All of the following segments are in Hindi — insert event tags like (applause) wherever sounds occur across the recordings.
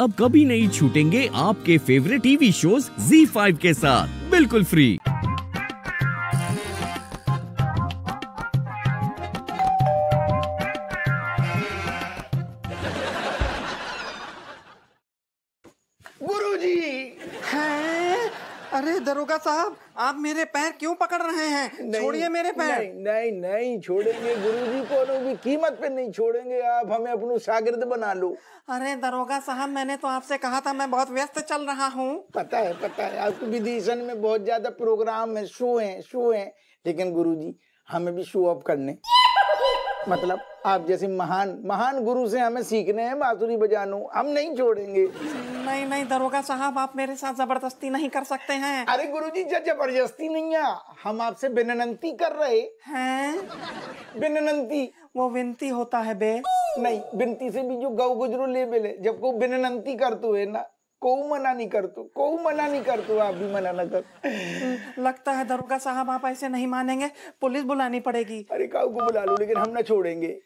अब कभी नहीं छूटेंगे आपके फेवरेट टीवी शोज Z5 के साथ बिल्कुल फ्री गुरुजी है हाँ। अरे दरोगा साहब आप मेरे पैर क्यों पकड़ रहे हैं छोड़िए मेरे पैर नहीं नहीं, नहीं छोड़ेंगे गुरुजी को भी कीमत पे नहीं छोड़ेंगे आप हमें अपनो शागिर्द बना लो अरे दरोगा साहब मैंने तो आपसे कहा था मैं बहुत व्यस्त चल रहा हूँ पता है पता है आपको विदेशन में बहुत ज्यादा प्रोग्राम है शो है शो है लेकिन गुरु जी हमें भी शो ऑफ करने मतलब आप जैसे महान महान गुरु से हमें सीखने हैं बांसुरी बजानो हम नहीं छोड़ेंगे नहीं नहीं दरोगा साहब आप मेरे साथ जबरदस्ती नहीं कर सकते हैं अरे गुरु जी जबरदस्ती नहीं है हम आपसे विनती कर रहे हैं विनती वो विनती होता है बे नहीं विनती से भी जो गौ गुजरू ले है जब को विनती करते हुए ना मना नहीं मना नहीं आप भी मना ना कर लगता है दरोगा साहब आप ऐसे नहीं मानेंगे पुलिस बुलानी पड़ेगी अरे काउ को बुला लो लेकिन हम ना छोड़ेंगे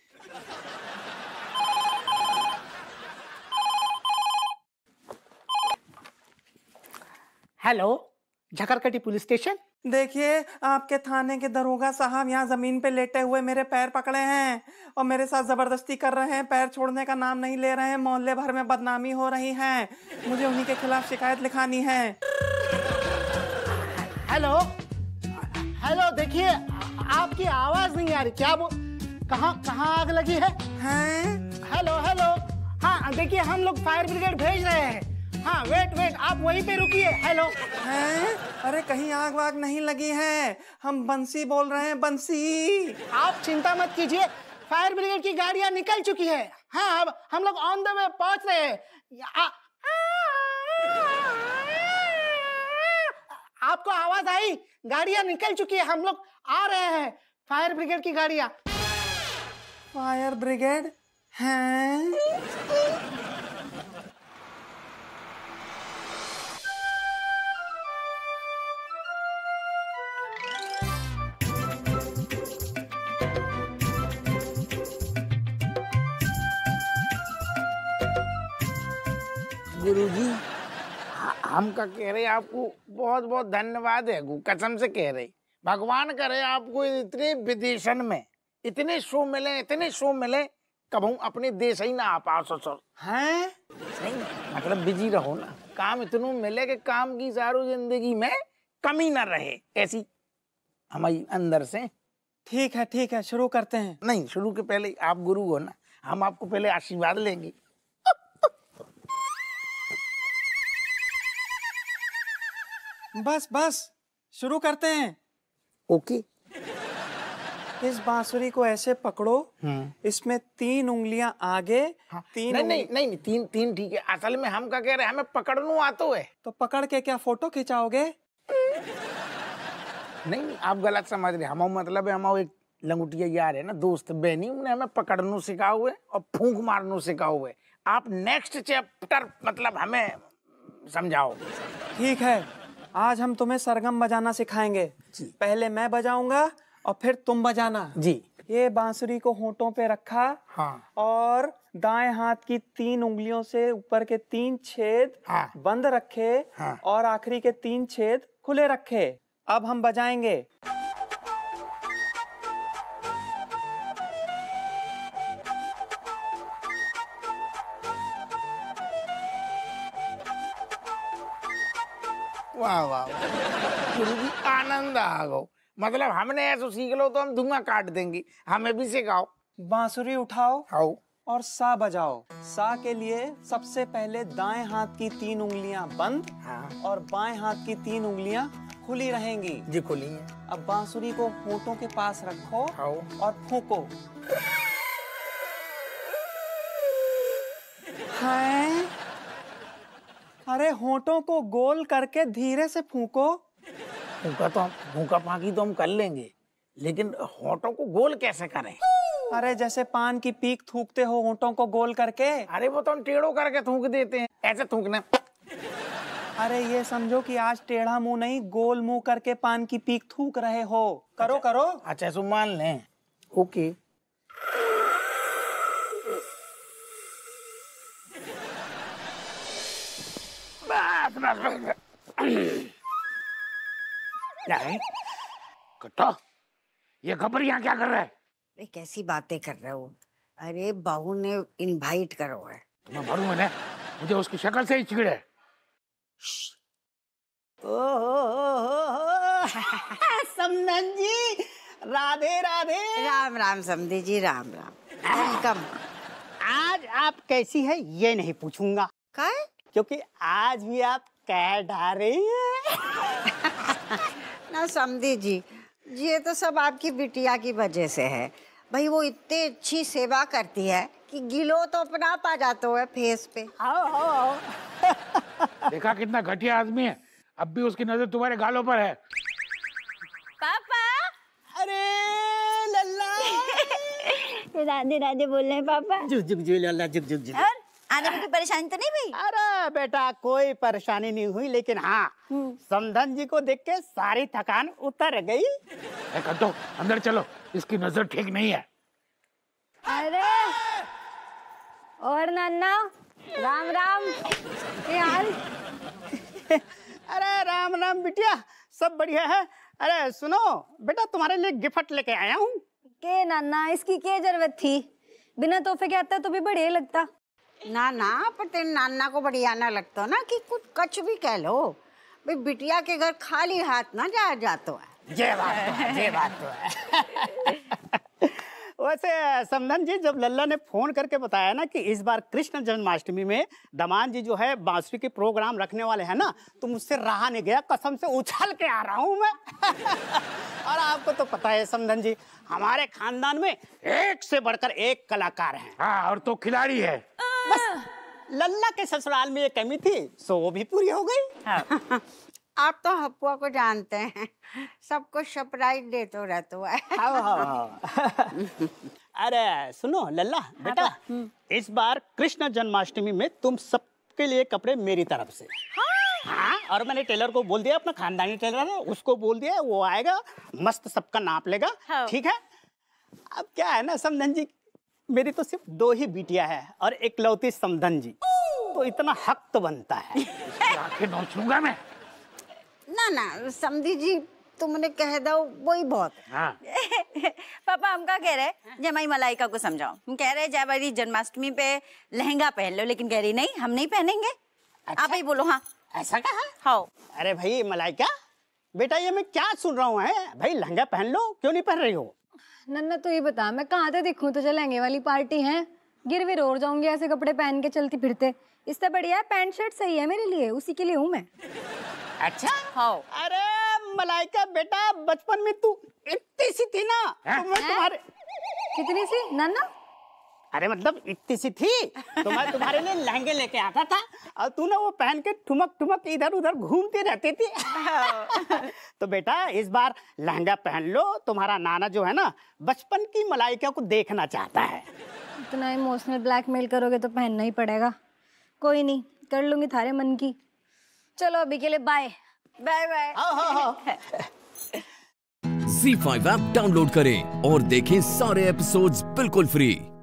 हेलो झकरकटी पुलिस स्टेशन देखिए आपके थाने के दरोगा साहब यहाँ जमीन पे लेटे हुए मेरे पैर पकड़े हैं और मेरे साथ जबरदस्ती कर रहे हैं पैर छोड़ने का नाम नहीं ले रहे हैं मोहल्ले भर में बदनामी हो रही है मुझे उन्हीं के खिलाफ शिकायत लिखानी है हेलो हेलो देखिए आपकी आवाज नहीं आ रही क्या वो कहाँ कहाँ आग लगी है हेलो हेलो हाँ देखिए हम लोग फायर ब्रिगेड भेज रहे हैं हाँ वेट वेट आप वहीं पे रुकिए हेलो हैं अरे कहीं आग वाग नहीं लगी है हम बंसी बोल रहे हैं बंसी आप चिंता मत कीजिए फायर ब्रिगेड की गाड़ियां निकल चुकी है हाँ अब हम लोग ऑन द वे पहुंच रहे हैं आपको आवाज आई गाड़ियां निकल चुकी है हम लोग आ रहे हैं फायर ब्रिगेड की गाड़ियां फायर ब्रिगेड हैं गुरु जी हम का कह रहे आपको बहुत बहुत धन्यवाद है कसम से कह रहे भगवान करे आपको इतने विदेशन में इतने शो मिले इतने शो मिले कबू अपने देश ही ना आ पाओ ससुर है नहीं, मतलब बिजी रहो ना काम इतनो मिले कि काम की सारो जिंदगी में कमी ना रहे ऐसी हमारी अंदर से ठीक है ठीक है शुरू करते हैं नहीं शुरू के पहले आप गुरु हो ना हम आपको पहले आशीर्वाद लेंगे बस बस शुरू करते हैं ओके इस बांसुरी को ऐसे पकड़ो हम्म। इसमें तीन उंगलियां आगे हाँ। तीन नहीं, नहीं नहीं नहीं तीन तीन ठीक है असल में हम क्या कह रहे हैं हमें पकड़नू आतो है तो पकड़ के क्या फोटो खिंचाओगे नहीं आप गलत समझ रहे हम मतलब है हमारा एक लंगुटिया यार है ना दोस्त बहनी उन्हें हमें पकड़नू सिखा हुए और फूंक मारनु सिखा हुए आप नेक्स्ट चैप्टर मतलब हमें समझाओ ठीक है आज हम तुम्हें सरगम बजाना सिखाएंगे पहले मैं बजाऊंगा और फिर तुम बजाना जी ये बांसुरी को होठों पे रखा हाँ। और दाएं हाथ की तीन उंगलियों से ऊपर के तीन छेद हाँ। बंद रखे हाँ। और आखिरी के तीन छेद खुले रखे अब हम बजाएंगे वाह वाह गुरु जी आनंद आ गो मतलब हमने ऐसा सीख लो तो हम धुआं काट देंगे हमें भी सिखाओ बांसुरी उठाओ आओ और सा बजाओ सा के लिए सबसे पहले दाएं हाथ की तीन उंगलियां बंद हाँ। और बाएं हाथ की तीन उंगलियां खुली रहेंगी जी खुली है अब बांसुरी को होठों के पास रखो हाँ। और फूको हाँ। अरे होठों को गोल करके धीरे से फूको फूका तो फूका पाकी तो हम कर लेंगे लेकिन होठों को गोल कैसे करें अरे जैसे पान की पीक थूकते हो होठों को गोल करके अरे वो तो हम टेढ़ो करके थूक देते हैं ऐसे थूकना अरे ये समझो कि आज टेढ़ा मुंह नहीं गोल मुंह करके पान की पीक थूक रहे हो करो अच्छा, करो अच्छा सो मान लें ओके कट्टा ये खबर यहाँ क्या कर रहा है अरे कैसी बातें कर रहे हो अरे बाहू ने इनवाइट करो है तुम्हें भरू मैंने मुझे उसकी शक्ल से ही चिड़े समन जी राधे राधे राम राम समी जी राम राम वेलकम आज आप कैसी है ये नहीं पूछूंगा क्योंकि आज भी आप कह डा रही है ना समी जी ये तो सब आपकी बिटिया की वजह से है भाई वो इतनी अच्छी सेवा करती है कि गिलो तो अपना पा जाते है फेस पे आओ आओ आओ देखा कितना घटिया आदमी है अब भी उसकी नजर तुम्हारे गालों पर है पापा अरे लल्ला (laughs) राधे राधे बोल रहे हैं पापा झुक झुक झुक लल्ला झुक झुक झुक खाने में कोई परेशानी तो नहीं हुई अरे बेटा कोई परेशानी नहीं हुई लेकिन हाँ हम्म। समधन जी को देख के सारी थकान उतर गई तो अंदर चलो इसकी नजर ठीक नहीं है अरे और नन्ना राम राम अरे राम राम बिटिया सब बढ़िया है अरे सुनो बेटा तुम्हारे लिए गिफ्ट लेके आया हूँ के नाना इसकी क्या जरूरत थी बिना तोहफे के आता तो भी बढ़िया लगता ना ना पर तेरे नाना को बढ़िया ना लगता ना कि कुछ कछ भी कह लो भाई बिटिया के घर खाली हाथ ना जाया जाता है ये बात ये बात तो है तो (laughs) वैसे समधन जी जब लल्ला ने फोन करके बताया ना कि इस बार कृष्ण जन्माष्टमी में दमान जी जो है बांसुरी के प्रोग्राम रखने वाले हैं ना तो मुझसे रहा नहीं गया कसम से उछल के आ रहा हूँ मैं (laughs) और आपको तो पता है समधन जी हमारे खानदान में एक से बढ़कर एक कलाकार है हाँ और तो खिलाड़ी है बस लल्ला के ससुराल में ये कमी थी सो वो भी पूरी हो गई हाँ। (laughs) आप तो हप्पुआ को जानते हैं सबको सरप्राइज तो रहते हुआ हाँ हाँ, हाँ। (laughs) अरे सुनो लल्ला हाँ, बेटा हम्म। इस बार कृष्ण जन्माष्टमी में तुम सबके लिए कपड़े मेरी तरफ से हाँ और मैंने टेलर को बोल दिया अपना खानदानी टेलर है उसको बोल दिया वो आएगा मस्त सबका नाप लेगा ठीक है अब क्या है ना समझन जी मेरी तो सिर्फ दो ही बेटिया है और लौती समधन जी तो इतना हक तो बनता है मैं ना ना समधी जी तुमने कह दो वही बहुत हाँ। (laughs) पापा हम क्या कह रहे हैं जमाई मलाइका को समझाओ हम कह रहे जय भाई जन्माष्टमी पे लहंगा पहन लो लेकिन कह रही नहीं हम नहीं पहनेंगे अच्छा? आप ही बोलो हाँ ऐसा कहा हाँ अरे भाई मलाइका बेटा ये मैं क्या सुन रहा हूँ भाई लहंगा पहन लो क्यों नहीं पहन रही हो नन्ना तू ये बता मैं कहाँ से देखूँ तुझे लहंगे वाली पार्टी है गिर भी और जाऊंगी ऐसे कपड़े पहन के चलती फिरते इससे बढ़िया पैंट शर्ट सही है मेरे लिए उसी के लिए हूँ मैं अच्छा हाँ अरे मलाइका बेटा बचपन में तू इतनी सी थी ना हाँ। तो मैं हाँ? तुम्हारे कितनी सी नन्ना अरे मतलब इतनी सी थी तो मैं तुम्हारे लिए लहंगे लेके आता था और तू ना वो पहन के ठुमक ठुमक इधर उधर घूमती रहती थी (laughs) तो बेटा इस बार लहंगा पहन लो तुम्हारा नाना जो है ना बचपन की मलाइका को देखना चाहता है इतना इमोशनल ब्लैकमेल करोगे तो पहनना ही पड़ेगा कोई नहीं कर लूंगी थारे मन की चलो अभी के लिए bye bye bye Zee five app download करें और देखें सारे एपिसोड्स बिल्कुल फ्री